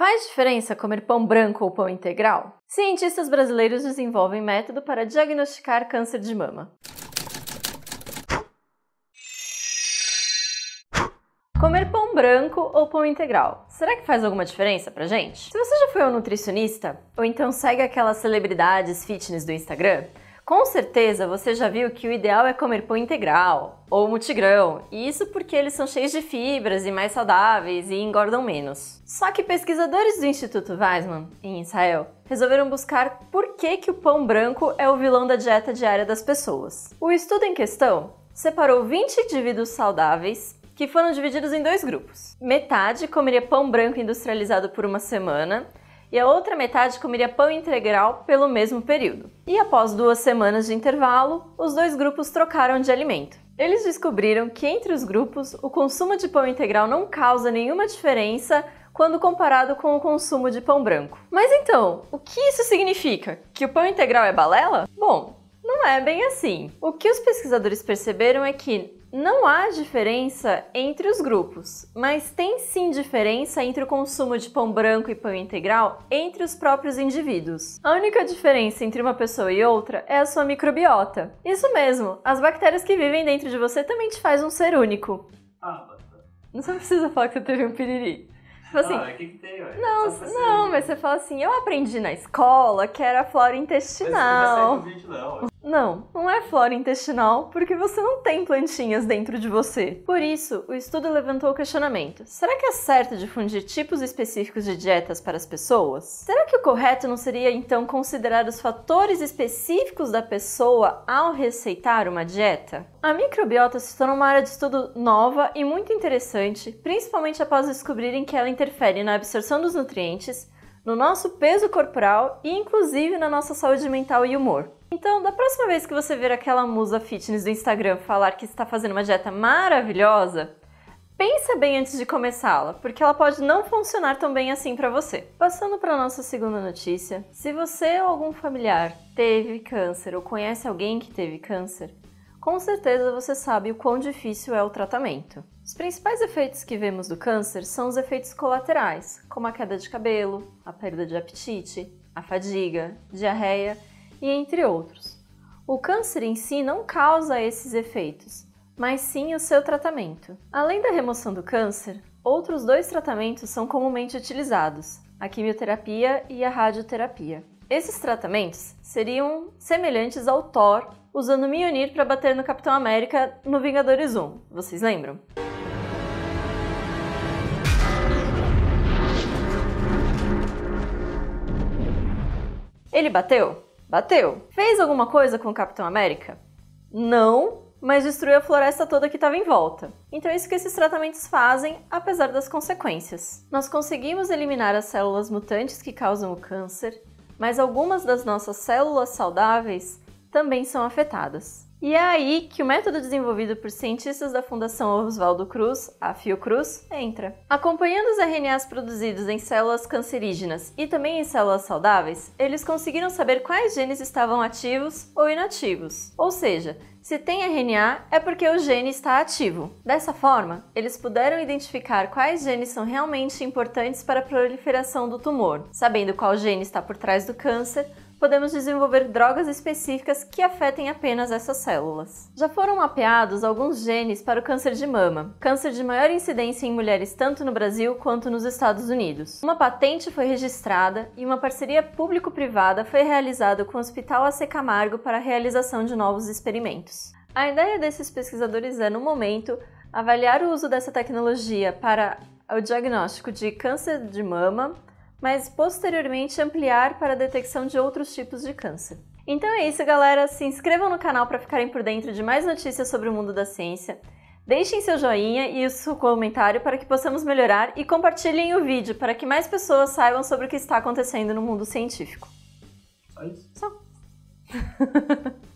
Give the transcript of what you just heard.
Faz diferença comer pão branco ou pão integral? Cientistas brasileiros desenvolvem método para diagnosticar câncer de mama. Comer pão branco ou pão integral? Será que faz alguma diferença pra gente? Se você já foi um nutricionista, ou então segue aquelas celebridades fitness do Instagram, com certeza você já viu que o ideal é comer pão integral ou multigrão, e isso porque eles são cheios de fibras e mais saudáveis e engordam menos. Só que pesquisadores do Instituto Weizmann, em Israel, resolveram buscar por que, que o pão branco é o vilão da dieta diária das pessoas. O estudo em questão separou 20 indivíduos saudáveis que foram divididos em dois grupos. Metade comeria pão branco industrializado por uma semana e a outra metade comeria pão integral pelo mesmo período. E após duas semanas de intervalo, os dois grupos trocaram de alimento. Eles descobriram que entre os grupos, o consumo de pão integral não causa nenhuma diferença quando comparado com o consumo de pão branco. Mas então, o que isso significa? Que o pão integral é balela? Bom, não é bem assim. O que os pesquisadores perceberam é que não há diferença entre os grupos, mas tem sim diferença entre o consumo de pão branco e pão integral entre os próprios indivíduos. A única diferença entre uma pessoa e outra é a sua microbiota. Isso mesmo, as bactérias que vivem dentro de você também te faz um ser único. Ah, não só precisa falar que você teve um piriri. Fala tipo assim, ah, que que tem, não, não, mas você fala assim, eu aprendi na escola que era flora é intestinal. Mas, mas não, não, não é flora intestinal porque você não tem plantinhas dentro de você. Por isso, o estudo levantou o questionamento: será que é certo difundir tipos específicos de dietas para as pessoas? Será que o correto não seria então considerar os fatores específicos da pessoa ao receitar uma dieta? A microbiota se tornou uma área de estudo nova e muito interessante, principalmente após descobrirem que ela interfere na absorção dos nutrientes no nosso peso corporal e inclusive na nossa saúde mental e humor. Então, da próxima vez que você ver aquela musa fitness do Instagram falar que está fazendo uma dieta maravilhosa, pensa bem antes de começá-la, porque ela pode não funcionar tão bem assim para você. Passando para nossa segunda notícia, se você ou algum familiar teve câncer ou conhece alguém que teve câncer, com certeza você sabe o quão difícil é o tratamento. Os principais efeitos que vemos do câncer são os efeitos colaterais, como a queda de cabelo, a perda de apetite, a fadiga, diarreia e entre outros. O câncer em si não causa esses efeitos, mas sim o seu tratamento. Além da remoção do câncer, outros dois tratamentos são comumente utilizados: a quimioterapia e a radioterapia. Esses tratamentos seriam semelhantes ao Thor usando Mjolnir para bater no Capitão América no Vingadores 1. Vocês lembram? Ele bateu? Bateu. Fez alguma coisa com o Capitão América? Não, mas destruiu a floresta toda que estava em volta. Então, é isso que esses tratamentos fazem, apesar das consequências. Nós conseguimos eliminar as células mutantes que causam o câncer, mas algumas das nossas células saudáveis também são afetadas. E é aí que o método desenvolvido por cientistas da Fundação Oswaldo Cruz, a Fiocruz, entra. Acompanhando os RNAs produzidos em células cancerígenas e também em células saudáveis, eles conseguiram saber quais genes estavam ativos ou inativos. Ou seja, se tem RNA, é porque o gene está ativo. Dessa forma, eles puderam identificar quais genes são realmente importantes para a proliferação do tumor, sabendo qual gene está por trás do câncer podemos desenvolver drogas específicas que afetem apenas essas células. Já foram mapeados alguns genes para o câncer de mama, câncer de maior incidência em mulheres tanto no Brasil quanto nos Estados Unidos. Uma patente foi registrada e uma parceria público-privada foi realizada com o Hospital AC Camargo para a realização de novos experimentos. A ideia desses pesquisadores é, no momento, avaliar o uso dessa tecnologia para o diagnóstico de câncer de mama, mas posteriormente ampliar para a detecção de outros tipos de câncer. Então é isso, galera. Se inscrevam no canal para ficarem por dentro de mais notícias sobre o mundo da ciência. Deixem seu joinha e o seu comentário para que possamos melhorar e compartilhem o vídeo para que mais pessoas saibam sobre o que está acontecendo no mundo científico. Só. Só.